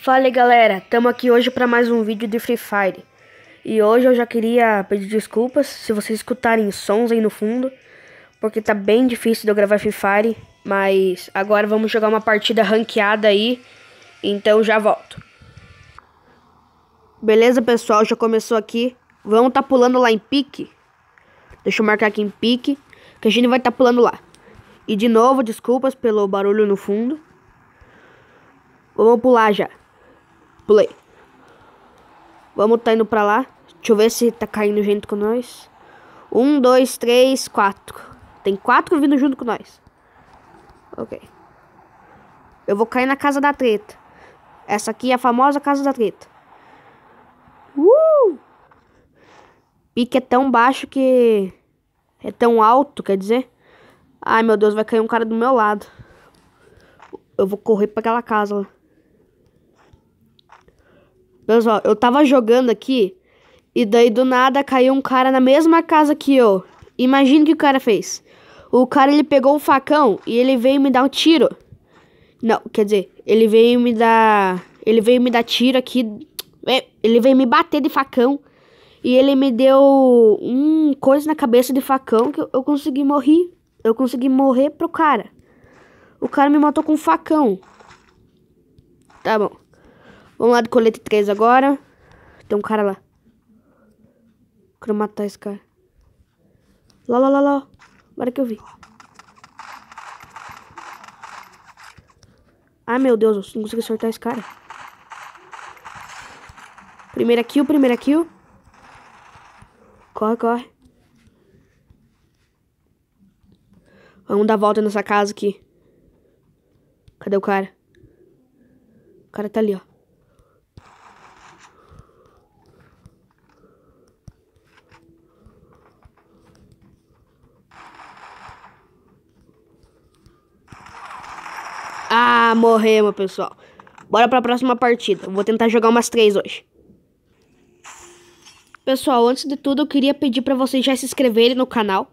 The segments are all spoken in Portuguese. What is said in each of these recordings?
Fala galera, estamos aqui hoje para mais um vídeo de Free Fire E hoje eu já queria pedir desculpas se vocês escutarem sons aí no fundo Porque tá bem difícil de eu gravar Free Fire Mas agora vamos jogar uma partida ranqueada aí Então já volto Beleza pessoal, já começou aqui Vamos tá pulando lá em pique Deixa eu marcar aqui em pique Que a gente vai tá pulando lá E de novo, desculpas pelo barulho no fundo Vamos pular já Pulei. Vamos tá indo pra lá. Deixa eu ver se tá caindo junto com nós. Um, dois, três, quatro. Tem quatro vindo junto com nós. Ok. Eu vou cair na casa da treta. Essa aqui é a famosa casa da treta. Uh! Pique é tão baixo que... É tão alto, quer dizer? Ai, meu Deus, vai cair um cara do meu lado. Eu vou correr pra aquela casa lá pessoal eu tava jogando aqui e daí do nada caiu um cara na mesma casa que eu. Imagina o que o cara fez. O cara ele pegou um facão e ele veio me dar um tiro. Não, quer dizer, ele veio me dar. Ele veio me dar tiro aqui. É, ele veio me bater de facão. E ele me deu um coisa na cabeça de facão que eu, eu consegui morrer. Eu consegui morrer pro cara. O cara me matou com um facão. Tá bom. Vamos lá do colete 3 agora. Tem um cara lá. Quero matar esse cara. Lá, lá, lá, lá. Agora que eu vi. Ai, meu Deus, eu não consigo acertar esse cara. Primeira kill, primeira kill. Corre, corre. Vamos dar volta nessa casa aqui. Cadê o cara? O cara tá ali, ó. Ah, morreu morremos, pessoal. Bora pra próxima partida. Vou tentar jogar umas três hoje. Pessoal, antes de tudo, eu queria pedir pra vocês já se inscreverem no canal.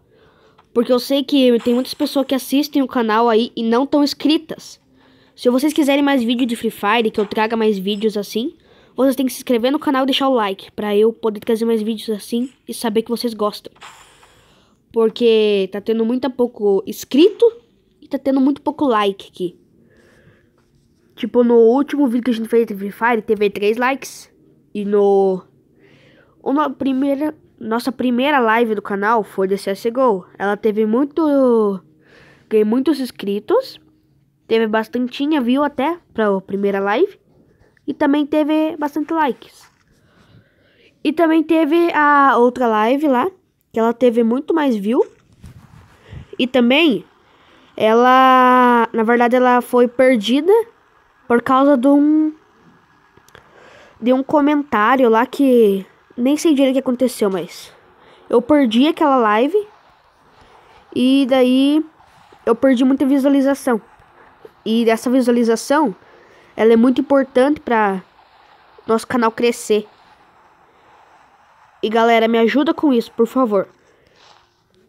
Porque eu sei que tem muitas pessoas que assistem o canal aí e não estão inscritas. Se vocês quiserem mais vídeo de Free Fire, que eu traga mais vídeos assim, vocês têm que se inscrever no canal e deixar o like, pra eu poder trazer mais vídeos assim e saber que vocês gostam. Porque tá tendo muito pouco inscrito e tá tendo muito pouco like aqui. Tipo, no último vídeo que a gente fez de Free Fire, teve 3 likes. E no... Uma primeira... Nossa primeira live do canal foi de CSGO. Ela teve muito... Ganhei muitos inscritos. Teve bastantinha view até pra primeira live. E também teve bastante likes. E também teve a outra live lá. Que ela teve muito mais view. E também... Ela... Na verdade, ela foi perdida por causa de um de um comentário lá que nem sei direito o que aconteceu, mas eu perdi aquela live e daí eu perdi muita visualização. E essa visualização, ela é muito importante para nosso canal crescer. E galera, me ajuda com isso, por favor.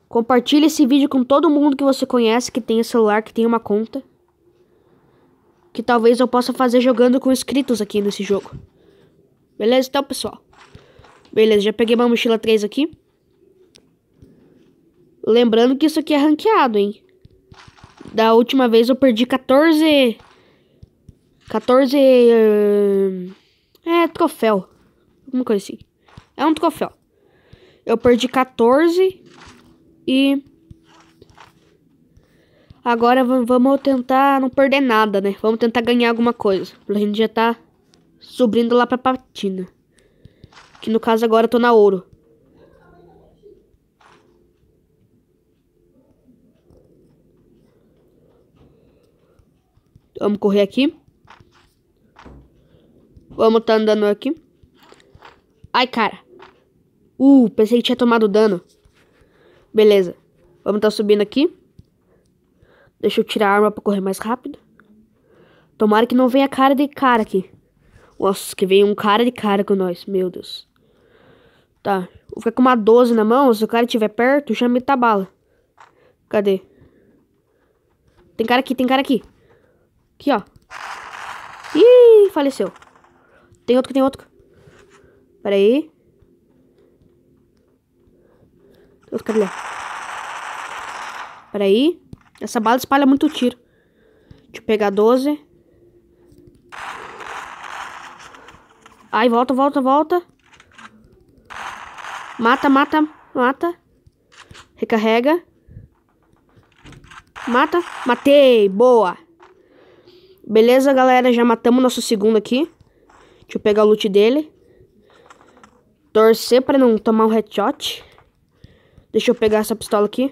Compartilhe esse vídeo com todo mundo que você conhece que tem celular, que tem uma conta que talvez eu possa fazer jogando com inscritos aqui nesse jogo. Beleza? Então, pessoal. Beleza, já peguei uma mochila 3 aqui. Lembrando que isso aqui é ranqueado, hein? Da última vez eu perdi 14... 14... Hum, é, troféu. Alguma coisa assim. É um troféu. Eu perdi 14 e... Agora vamos tentar não perder nada, né? Vamos tentar ganhar alguma coisa. A gente já tá subindo lá pra patina Que no caso agora eu tô na ouro. Vamos correr aqui. Vamos tá andando aqui. Ai, cara. Uh, pensei que tinha tomado dano. Beleza. Vamos tá subindo aqui. Deixa eu tirar a arma pra correr mais rápido. Tomara que não venha cara de cara aqui. Nossa, que vem um cara de cara com nós. Meu Deus. Tá. Vou ficar com uma 12 na mão. Se o cara estiver perto, já meta a bala. Cadê? Tem cara aqui, tem cara aqui. Aqui, ó. Ih, faleceu. Tem outro, tem outro. Pera aí. Tem outro cara ali. Pera aí. Essa bala espalha muito tiro. Deixa eu pegar 12. Ai, volta, volta, volta. Mata, mata, mata. Recarrega. Mata. Matei. Boa. Beleza, galera. Já matamos nosso segundo aqui. Deixa eu pegar o loot dele. Torcer pra não tomar um headshot. Deixa eu pegar essa pistola aqui.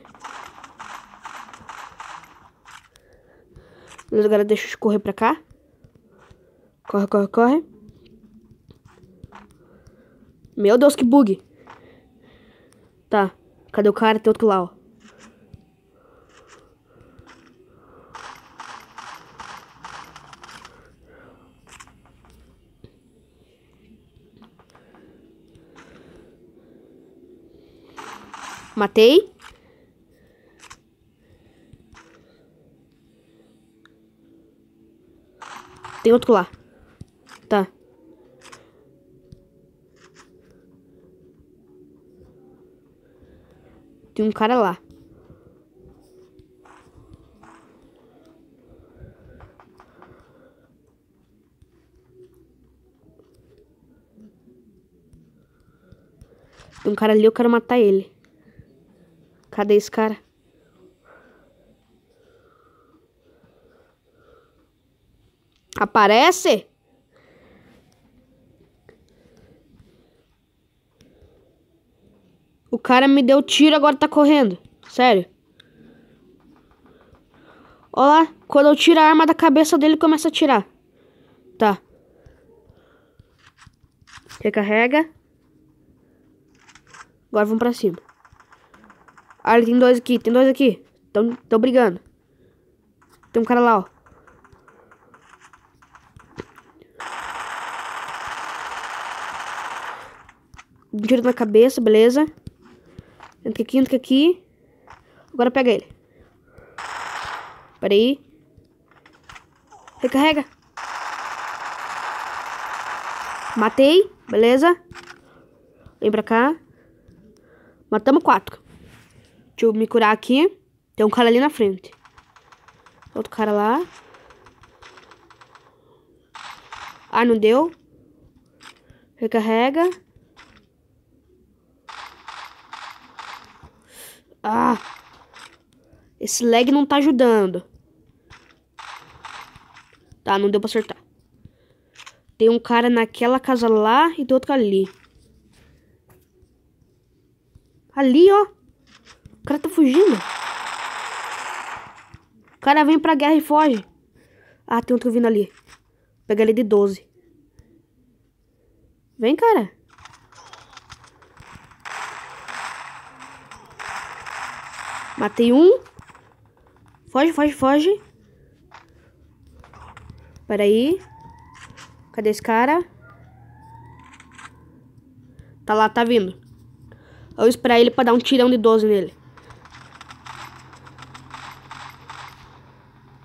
Beleza, galera, deixa eu correr pra cá. Corre, corre, corre. Meu Deus, que bug. Tá, cadê o cara? Tem outro lá, ó. Matei. Tem outro lá. Tá. Tem um cara lá. Tem um cara ali, eu quero matar ele. Cadê esse cara? Aparece? O cara me deu tiro, agora tá correndo. Sério. Olha lá, quando eu tiro a arma da cabeça dele, começa a tirar. Tá. Recarrega. Agora vamos pra cima. Ah, tem dois aqui, tem dois aqui. Tão, tão brigando. Tem um cara lá, ó. um tiro na cabeça, beleza. Entra aqui, entra aqui. Agora pega ele. Pera aí. Recarrega. Matei, beleza. Vem pra cá. Matamos quatro. Deixa eu me curar aqui. Tem um cara ali na frente. Outro cara lá. Ah, não deu. Recarrega. Ah. Esse lag não tá ajudando. Tá, não deu pra acertar. Tem um cara naquela casa lá e tem outro ali. Ali, ó. O cara tá fugindo. O cara vem pra guerra e foge. Ah, tem outro vindo ali. Pega ele de 12. Vem, cara. Matei um. Foge, foge, foge. Peraí. Cadê esse cara? Tá lá, tá vindo. Eu vou esperar ele pra dar um tirão de 12 nele.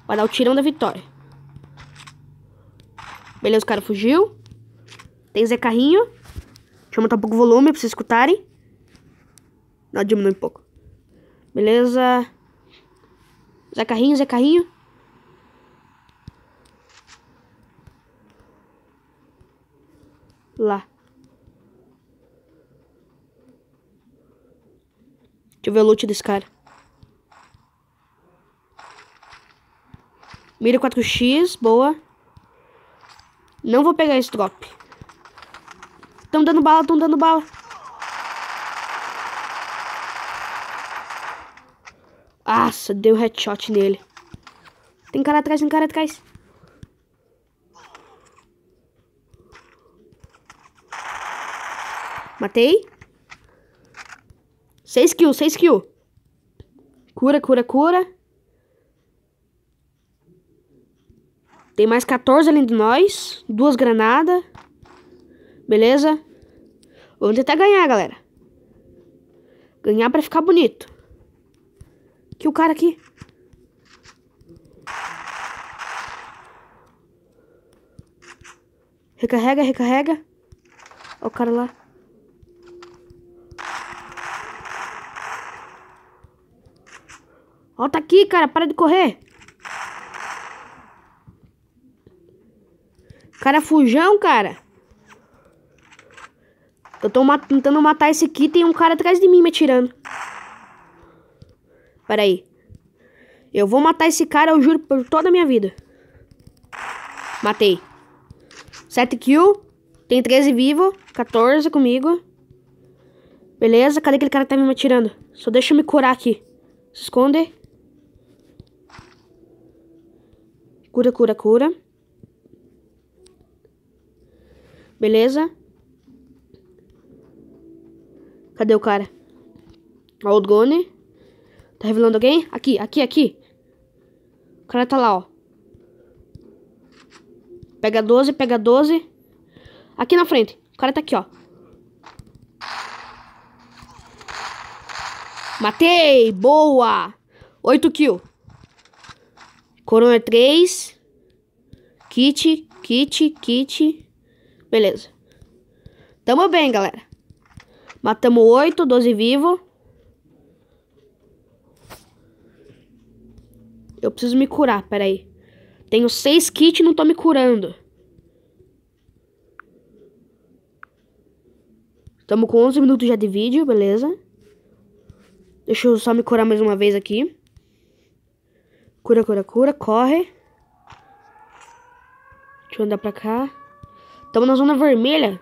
Pra dar o tirão da vitória. Beleza, o cara fugiu. Tem Zé Carrinho. Deixa eu aumentar um pouco o volume pra vocês escutarem. Não, diminui um pouco. Beleza? Zé Carrinho, Zé Carrinho. Lá. Deixa eu ver o loot desse cara. Mira 4x, boa. Não vou pegar esse drop. Tão dando bala, tão dando bala. Nossa, deu headshot nele. Tem cara atrás, tem cara atrás. Matei. Seis kills, seis kills. Cura, cura, cura. Tem mais 14 além de nós. Duas granadas. Beleza? Vamos tentar ganhar, galera. Ganhar pra ficar bonito. Que o cara aqui. Recarrega, recarrega. Ó o cara lá. Ó, tá aqui, cara. Para de correr. Cara, é fujão, cara. Eu tô tentando matar esse aqui. Tem um cara atrás de mim me atirando. Pera aí. Eu vou matar esse cara, eu juro, por toda a minha vida. Matei. 7 kill. Tem 13 vivo. 14 comigo. Beleza, cadê aquele cara que tá me atirando? Só deixa eu me curar aqui. Se esconde. Cura, cura, cura. Beleza. Cadê o cara? Old Gone. Tá revelando alguém? Aqui, aqui, aqui. O cara tá lá, ó. Pega 12, pega 12. Aqui na frente. O cara tá aqui, ó. Matei! Boa! 8 kills. Corona 3. É kit, kit, kit. Beleza. Tamo bem, galera. Matamos 8, 12 vivos. Eu preciso me curar, peraí. Tenho seis kits e não tô me curando. Tamo com 11 minutos já de vídeo, beleza. Deixa eu só me curar mais uma vez aqui. Cura, cura, cura, corre. Deixa eu andar pra cá. Tamo na zona vermelha.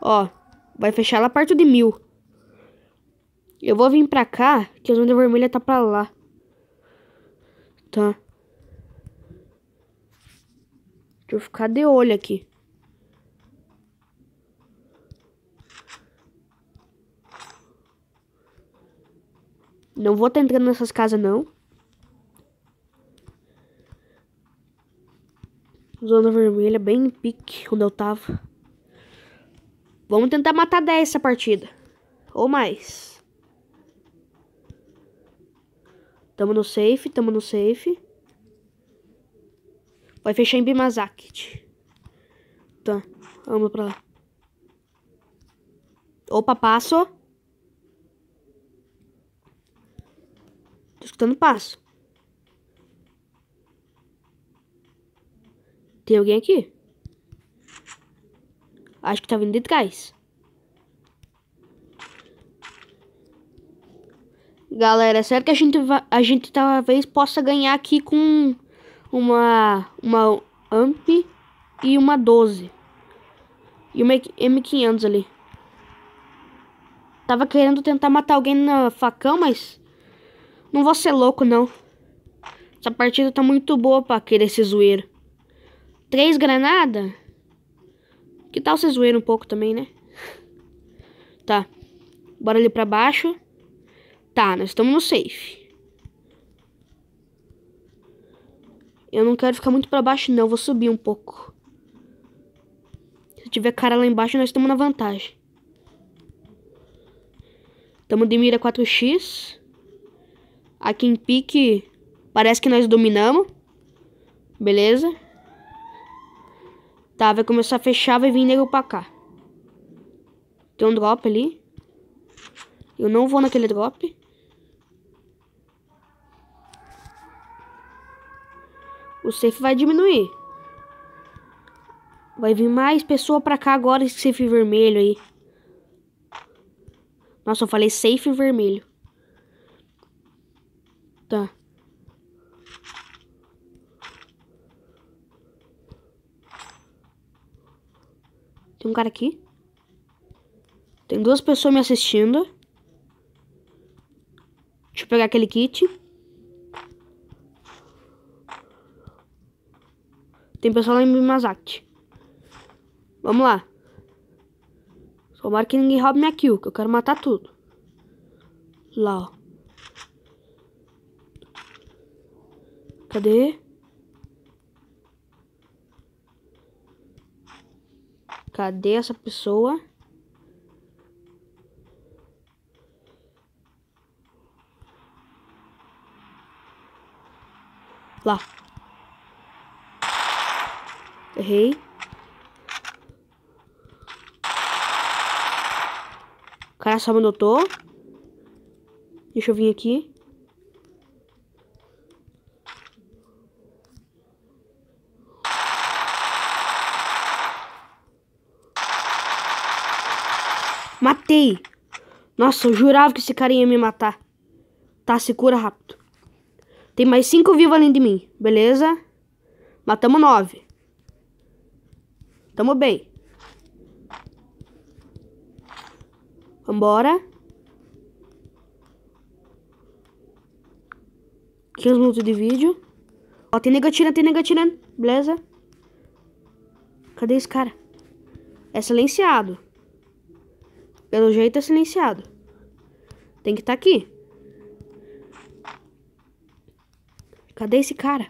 Ó, vai fechar lá perto de mil. Eu vou vir pra cá, que a zona vermelha tá pra lá. Tá. Deixa eu ficar de olho aqui. Não vou estar tá entrando nessas casas, não. Zona vermelha, bem em pique onde eu tava. Vamos tentar matar 10 essa partida. Ou mais. Tamo no safe, tamo no safe. Vai fechar em Bimazakit. Tá, vamos pra lá. Opa, passo. Tô escutando passo. Tem alguém aqui? Acho que tá vindo de trás. Galera, é será que a gente, a gente talvez possa ganhar aqui com uma, uma AMP e uma 12. E uma M500 ali. Tava querendo tentar matar alguém na facão, mas... Não vou ser louco, não. Essa partida tá muito boa pra querer se zoeiro. Três granadas? Que tal se zoeira um pouco também, né? Tá. Bora ali pra baixo. Tá, nós estamos no safe. Eu não quero ficar muito pra baixo, não. Eu vou subir um pouco. Se tiver cara lá embaixo, nós estamos na vantagem. Estamos de mira 4x. Aqui em pique, parece que nós dominamos. Beleza. Tá, vai começar a fechar, vai vir nego pra cá. Tem um drop ali. Eu não vou naquele drop. o safe vai diminuir. Vai vir mais pessoa pra cá agora, esse safe vermelho aí. Nossa, eu falei safe vermelho. Tá. Tem um cara aqui. Tem duas pessoas me assistindo. Deixa eu pegar aquele kit. Tem pessoal lá em Mimazaki. Vamos lá. Tomara que ninguém roube minha kill, que eu quero matar tudo. Lá, ó. Cadê? Cadê essa pessoa? Lá. Errei. O cara só me notou. Deixa eu vir aqui. Matei. Nossa, eu jurava que esse cara ia me matar. Tá, se cura rápido. Tem mais cinco vivos além de mim. Beleza? Matamos nove. Tamo bem. Vambora. 15 minutos de vídeo. Ó, tem nega tirando, tem nega tirando. Beleza. Cadê esse cara? É silenciado. Pelo jeito é silenciado. Tem que estar tá aqui. Cadê esse cara?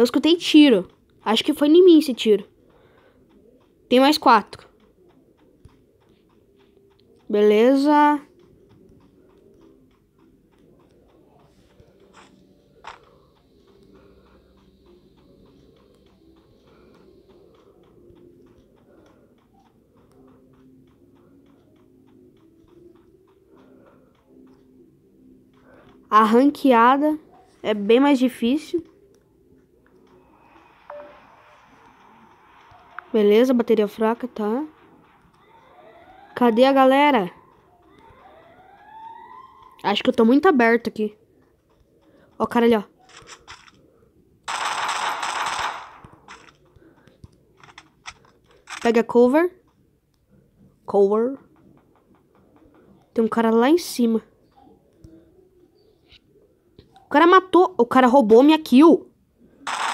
Eu escutei tiro. Acho que foi em mim esse tiro. Tem mais quatro. Beleza. A ranqueada é bem mais difícil. Beleza, bateria fraca, tá? Cadê a galera? Acho que eu tô muito aberto aqui. Ó o cara ali, ó. Pega cover. Cover. Tem um cara lá em cima. O cara matou. O cara roubou minha kill.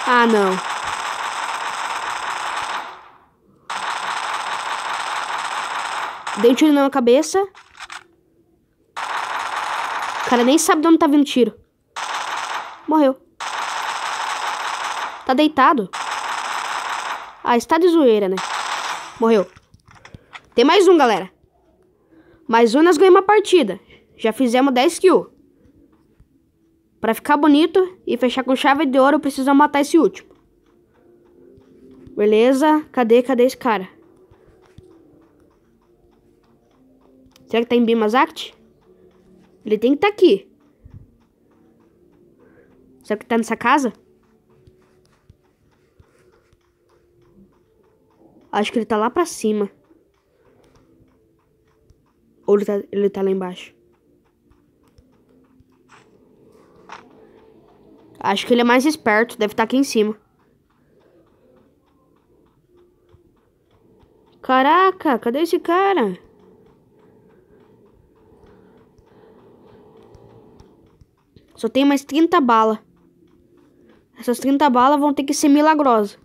Ah, não. Dei um tiro na minha cabeça. O cara nem sabe de onde tá vindo tiro. Morreu. Tá deitado. Ah, está de zoeira, né? Morreu. Tem mais um, galera. Mais um, nós ganhamos uma partida. Já fizemos 10 kills. Pra ficar bonito e fechar com chave de ouro, precisamos matar esse último. Beleza? Cadê, cadê esse cara? Será que tá em Bimazart? Ele tem que estar tá aqui. Será que tá nessa casa? Acho que ele tá lá pra cima. Ou ele tá, ele tá lá embaixo. Acho que ele é mais esperto. Deve estar tá aqui em cima. Caraca, cadê esse cara? Só tem mais 30 balas. Essas 30 balas vão ter que ser milagrosas.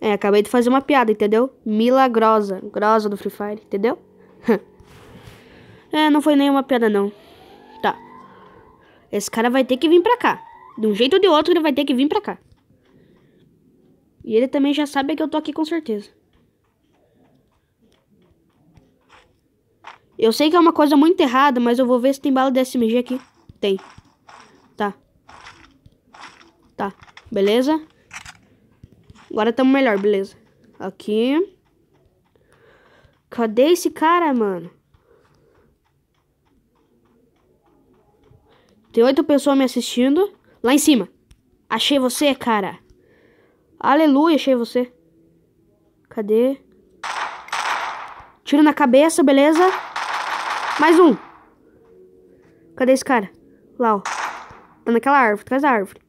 É, acabei de fazer uma piada, entendeu? Milagrosa. Grosa do Free Fire, entendeu? é, não foi nenhuma piada, não. Tá. Esse cara vai ter que vir pra cá. De um jeito ou de outro, ele vai ter que vir pra cá. E ele também já sabe que eu tô aqui com certeza. Eu sei que é uma coisa muito errada, mas eu vou ver se tem bala de SMG aqui. Tem. Tá. Tá. Beleza? Agora estamos melhor, beleza. Aqui. Cadê esse cara, mano? Tem oito pessoas me assistindo. Lá em cima. Achei você, cara. Aleluia, achei você. Cadê? Tiro na cabeça, beleza? Mais um. Cadê esse cara? Lá, ó. Tá naquela árvore, atrás da árvore.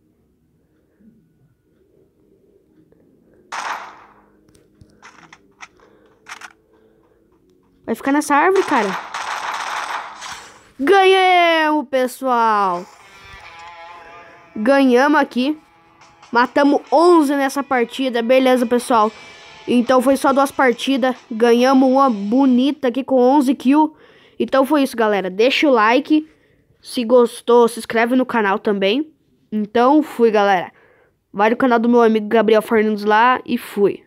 Vai ficar nessa árvore, cara. Ganhamos, pessoal. Ganhamos aqui. Matamos 11 nessa partida. Beleza, pessoal. Então foi só duas partidas. Ganhamos uma bonita aqui com 11 kills. Então foi isso, galera. Deixa o like. Se gostou, se inscreve no canal também. Então fui, galera. Vai no canal do meu amigo Gabriel Fernandes lá e fui.